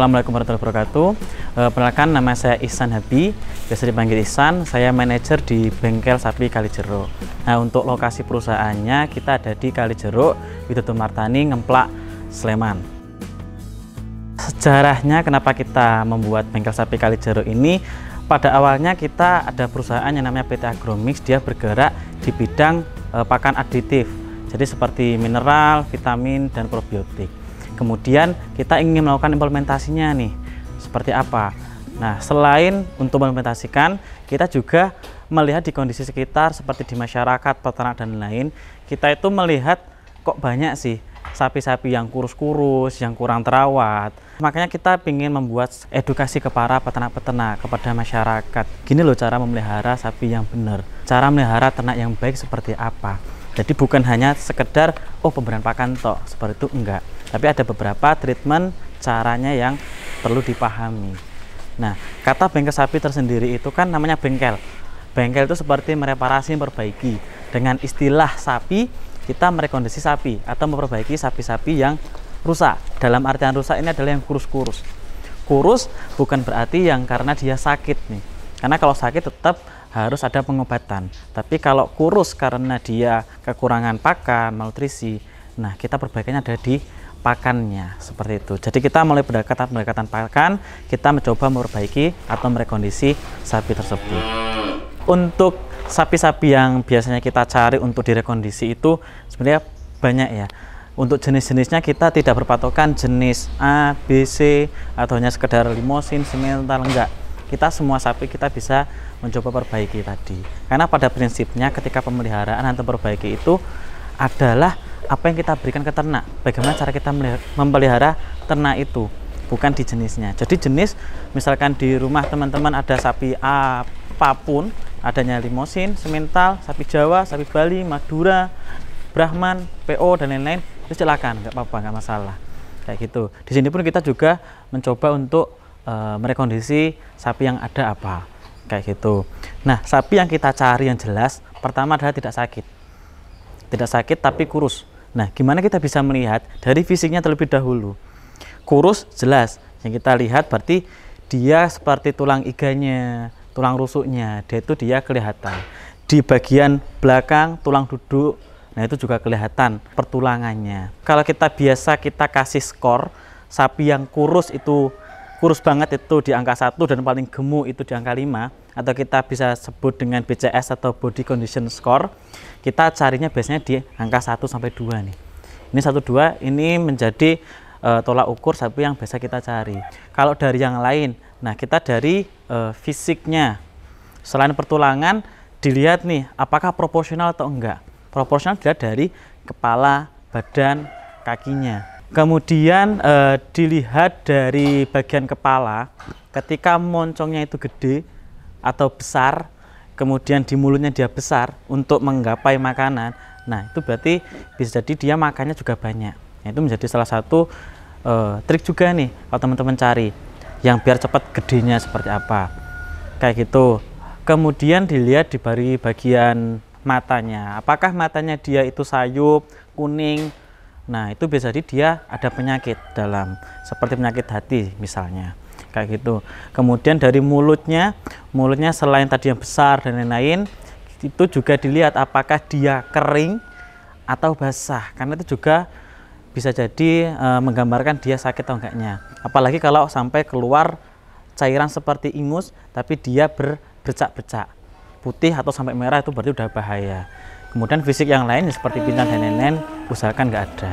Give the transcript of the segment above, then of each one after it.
Assalamualaikum warahmatullahi wabarakatuh. E, perkenalkan nama saya Ihsan Habi, biasa dipanggil Ihsan. Saya manajer di Bengkel Sapi Kalijero. Nah, untuk lokasi perusahaannya kita ada di Kalijero, Widodo Martani, Ngemplak, Sleman. Sejarahnya kenapa kita membuat Bengkel Sapi Kalijero ini pada awalnya kita ada perusahaan yang namanya PT Agromix, dia bergerak di bidang e, pakan aditif. Jadi seperti mineral, vitamin, dan probiotik kemudian kita ingin melakukan implementasinya nih seperti apa nah selain untuk implementasikan kita juga melihat di kondisi sekitar seperti di masyarakat peternak dan lain kita itu melihat kok banyak sih sapi-sapi yang kurus-kurus, yang kurang terawat. Makanya kita ingin membuat edukasi ke para peternak-peternak, kepada masyarakat. Gini loh cara memelihara sapi yang benar. Cara melihara ternak yang baik seperti apa. Jadi bukan hanya sekedar, oh pemberian pakan tok, seperti itu enggak tapi ada beberapa treatment caranya yang perlu dipahami nah kata bengkel sapi tersendiri itu kan namanya bengkel bengkel itu seperti mereparasi memperbaiki dengan istilah sapi kita merekondisi sapi atau memperbaiki sapi-sapi yang rusak dalam artian rusak ini adalah yang kurus-kurus kurus bukan berarti yang karena dia sakit nih karena kalau sakit tetap harus ada pengobatan. Tapi kalau kurus karena dia kekurangan pakan, malnutrisi, nah kita perbaikannya ada di pakannya seperti itu. Jadi kita mulai pendekatan-pendekatan pakan, kita mencoba memperbaiki atau merekondisi sapi tersebut. Untuk sapi-sapi yang biasanya kita cari untuk direkondisi itu sebenarnya banyak ya. Untuk jenis-jenisnya kita tidak berpatokan jenis A, B, C atau hanya sekedar limosin, simental enggak. Kita semua sapi kita bisa mencoba perbaiki tadi. Karena pada prinsipnya ketika pemeliharaan atau perbaiki itu adalah apa yang kita berikan ke ternak bagaimana cara kita memelihara ternak itu bukan di jenisnya jadi jenis misalkan di rumah teman-teman ada sapi apapun adanya limosin, semental, sapi jawa, sapi bali, madura, brahman, PO dan lain-lain itu silakan nggak apa-apa nggak masalah kayak gitu di sini pun kita juga mencoba untuk e, merekondisi sapi yang ada apa kayak gitu nah sapi yang kita cari yang jelas pertama adalah tidak sakit tidak sakit tapi kurus. Nah, gimana kita bisa melihat dari fisiknya terlebih dahulu? Kurus jelas yang kita lihat berarti dia seperti tulang iganya, tulang rusuknya, dia itu dia kelihatan. Di bagian belakang tulang duduk, nah itu juga kelihatan pertulangannya. Kalau kita biasa kita kasih skor sapi yang kurus itu kurus banget itu di angka 1 dan paling gemuk itu di angka 5 atau kita bisa sebut dengan BCS atau body condition score kita carinya biasanya di angka 1 sampai 2 nih ini 1 2 ini menjadi uh, tolak ukur sapi yang biasa kita cari kalau dari yang lain nah kita dari uh, fisiknya selain pertulangan dilihat nih apakah proporsional atau enggak proporsional dilihat dari kepala badan kakinya Kemudian e, dilihat dari bagian kepala, ketika moncongnya itu gede atau besar, kemudian di mulutnya dia besar untuk menggapai makanan, nah itu berarti bisa jadi dia makannya juga banyak. Nah, itu menjadi salah satu e, trik juga nih kalau teman-teman cari yang biar cepat gedenya seperti apa, kayak gitu. Kemudian dilihat di bagian matanya, apakah matanya dia itu sayup, kuning, Nah, itu bisa jadi dia ada penyakit dalam seperti penyakit hati misalnya. Kayak gitu. Kemudian dari mulutnya, mulutnya selain tadi yang besar dan lain-lain, itu juga dilihat apakah dia kering atau basah. Karena itu juga bisa jadi e, menggambarkan dia sakit atau enggaknya. Apalagi kalau sampai keluar cairan seperti ingus tapi dia ber, bercak-bercak. Putih atau sampai merah itu berarti udah bahaya. Kemudian fisik yang lain seperti bintang dan lain usahakan nggak ada.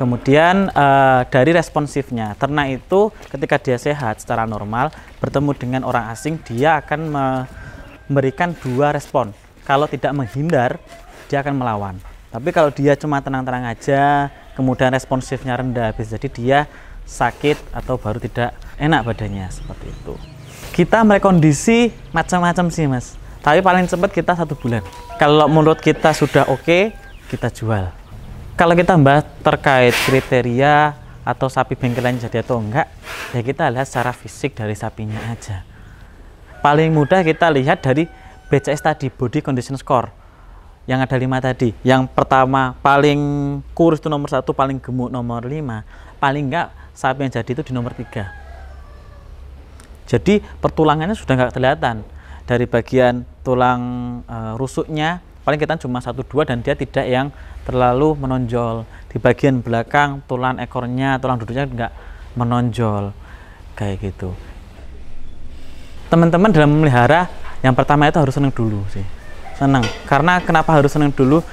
Kemudian uh, dari responsifnya, ternak itu ketika dia sehat secara normal bertemu dengan orang asing dia akan memberikan dua respon. Kalau tidak menghindar dia akan melawan. Tapi kalau dia cuma tenang-tenang aja, kemudian responsifnya rendah, bisa jadi dia sakit atau baru tidak enak badannya seperti itu. Kita merekondisi macam-macam sih mas tapi paling cepat kita satu bulan kalau menurut kita sudah oke okay, kita jual kalau kita bahas terkait kriteria atau sapi bengkelan jadi atau enggak ya kita lihat secara fisik dari sapinya aja paling mudah kita lihat dari BCS tadi body condition score yang ada lima tadi yang pertama paling kurus itu nomor satu paling gemuk nomor lima paling enggak sapi yang jadi itu di nomor tiga jadi pertulangannya sudah enggak kelihatan dari bagian tulang e, rusuknya paling kita cuma satu dua dan dia tidak yang terlalu menonjol di bagian belakang tulang ekornya tulang duduknya enggak menonjol kayak gitu teman-teman dalam memelihara yang pertama itu harus seneng dulu sih seneng karena kenapa harus seneng dulu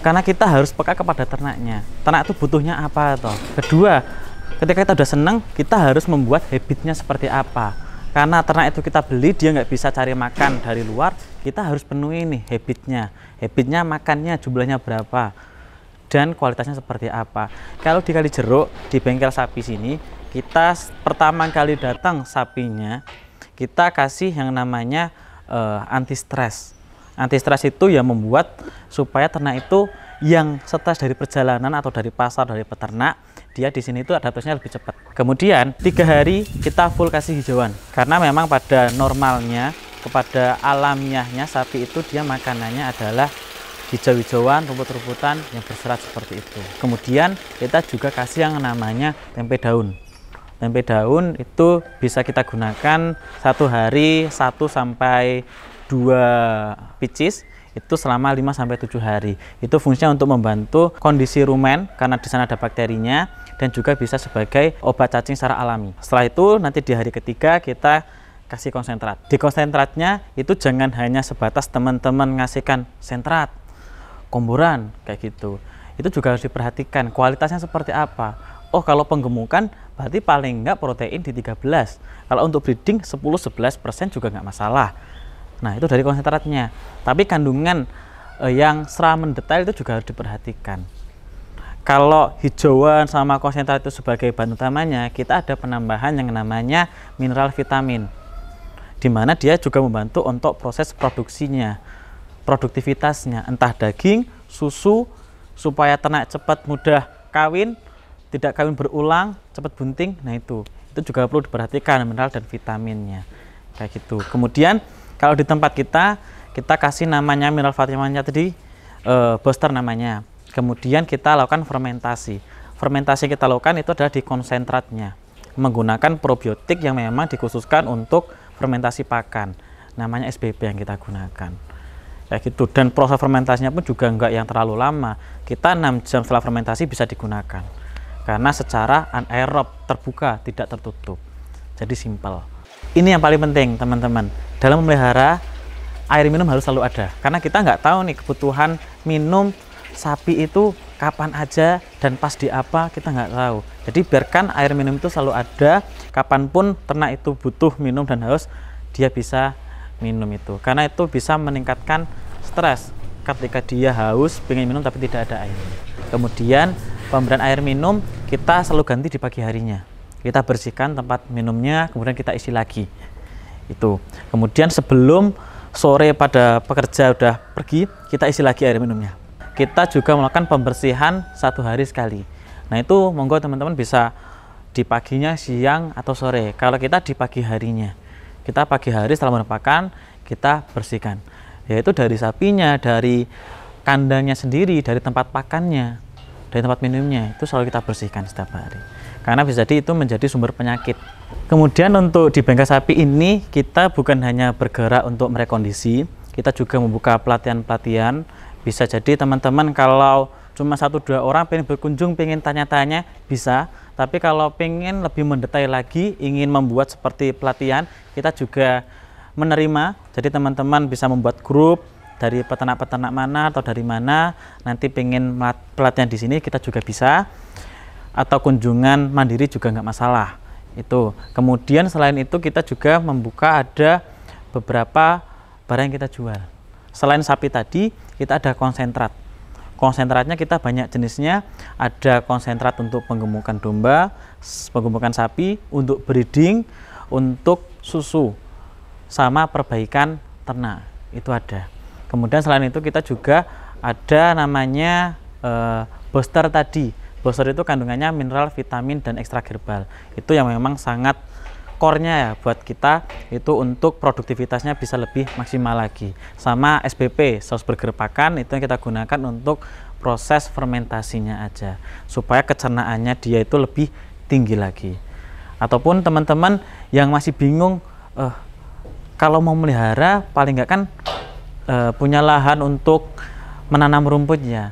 karena kita harus peka kepada ternaknya ternak itu butuhnya apa atau kedua ketika kita udah seneng kita harus membuat habitnya seperti apa karena ternak itu kita beli dia nggak bisa cari makan dari luar kita harus penuhi nih habitnya habitnya makannya jumlahnya berapa dan kualitasnya seperti apa kalau dikali jeruk di bengkel sapi sini kita pertama kali datang sapinya kita kasih yang namanya uh, eh, anti stres anti stres itu ya membuat supaya ternak itu yang stres dari perjalanan atau dari pasar dari peternak dia di sini itu adaptasinya lebih cepat. Kemudian tiga hari kita full kasih hijauan karena memang pada normalnya kepada alamiahnya sapi itu dia makanannya adalah hijau-hijauan, rumput-rumputan yang berserat seperti itu. Kemudian kita juga kasih yang namanya tempe daun. Tempe daun itu bisa kita gunakan satu hari satu sampai dua picis itu selama 5 sampai 7 hari. Itu fungsinya untuk membantu kondisi rumen karena di sana ada bakterinya dan juga bisa sebagai obat cacing secara alami. Setelah itu nanti di hari ketiga kita kasih konsentrat. Di konsentratnya itu jangan hanya sebatas teman-teman ngasihkan sentrat, komburan kayak gitu. Itu juga harus diperhatikan kualitasnya seperti apa. Oh, kalau penggemukan berarti paling enggak protein di 13. Kalau untuk breeding 10 11% juga enggak masalah. Nah, itu dari konsentratnya. Tapi kandungan eh, yang secara mendetail itu juga harus diperhatikan. Kalau hijauan sama konsentrat itu sebagai bahan utamanya, kita ada penambahan yang namanya mineral vitamin. Di mana dia juga membantu untuk proses produksinya, produktivitasnya, entah daging, susu, supaya ternak cepat mudah kawin, tidak kawin berulang, cepat bunting. Nah, itu. Itu juga perlu diperhatikan mineral dan vitaminnya. Kayak gitu. Kemudian kalau di tempat kita, kita kasih namanya mineral vitaminnya tadi e, booster namanya. Kemudian kita lakukan fermentasi. Fermentasi yang kita lakukan itu adalah di konsentratnya menggunakan probiotik yang memang dikhususkan untuk fermentasi pakan namanya SBB yang kita gunakan kayak gitu dan proses fermentasinya pun juga enggak yang terlalu lama kita 6 jam setelah fermentasi bisa digunakan karena secara anaerob terbuka tidak tertutup jadi simpel ini yang paling penting teman-teman dalam memelihara air minum harus selalu ada karena kita nggak tahu nih kebutuhan minum sapi itu kapan aja dan pas di apa kita nggak tahu jadi biarkan air minum itu selalu ada kapanpun ternak itu butuh minum dan haus dia bisa minum itu karena itu bisa meningkatkan stres ketika dia haus pengen minum tapi tidak ada air kemudian pemberian air minum kita selalu ganti di pagi harinya kita bersihkan tempat minumnya kemudian kita isi lagi itu kemudian sebelum sore pada pekerja udah pergi kita isi lagi air minumnya kita juga melakukan pembersihan satu hari sekali nah itu monggo teman-teman bisa di paginya siang atau sore kalau kita di pagi harinya kita pagi hari setelah menepakan kita bersihkan yaitu dari sapinya dari kandangnya sendiri dari tempat pakannya dari tempat minumnya itu selalu kita bersihkan setiap hari karena bisa jadi itu menjadi sumber penyakit. Kemudian untuk di bengkel sapi ini kita bukan hanya bergerak untuk merekondisi, kita juga membuka pelatihan-pelatihan. Bisa jadi teman-teman kalau cuma satu dua orang pengen berkunjung, pengen tanya-tanya bisa. Tapi kalau pengen lebih mendetail lagi, ingin membuat seperti pelatihan, kita juga menerima. Jadi teman-teman bisa membuat grup dari peternak-peternak mana atau dari mana nanti pengen pelatihan di sini kita juga bisa atau kunjungan mandiri juga nggak masalah itu kemudian selain itu kita juga membuka ada beberapa barang yang kita jual selain sapi tadi kita ada konsentrat konsentratnya kita banyak jenisnya ada konsentrat untuk penggemukan domba penggemukan sapi untuk breeding untuk susu sama perbaikan ternak itu ada kemudian selain itu kita juga ada namanya e, booster tadi Bosor itu kandungannya mineral, vitamin, dan ekstrak herbal. Itu yang memang sangat core-nya ya buat kita itu untuk produktivitasnya bisa lebih maksimal lagi. Sama SBP, saus bergerpakan itu yang kita gunakan untuk proses fermentasinya aja supaya kecernaannya dia itu lebih tinggi lagi. Ataupun teman-teman yang masih bingung eh, kalau mau melihara paling nggak kan eh, punya lahan untuk menanam rumputnya.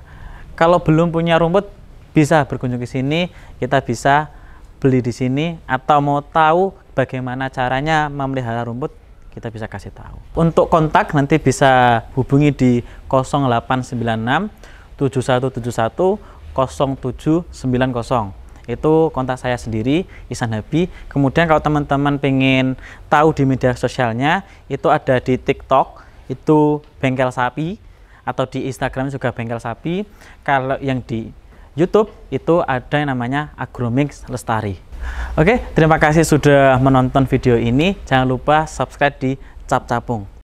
Kalau belum punya rumput bisa berkunjung ke sini, kita bisa beli di sini atau mau tahu bagaimana caranya memelihara rumput kita bisa kasih tahu. Untuk kontak nanti bisa hubungi di 0896 7171 0790 itu kontak saya sendiri Isan Habi kemudian kalau teman-teman pengen tahu di media sosialnya itu ada di TikTok itu bengkel sapi atau di Instagram juga bengkel sapi kalau yang di YouTube itu ada yang namanya Agromix Lestari. Oke, terima kasih sudah menonton video ini. Jangan lupa subscribe di Cap Capung.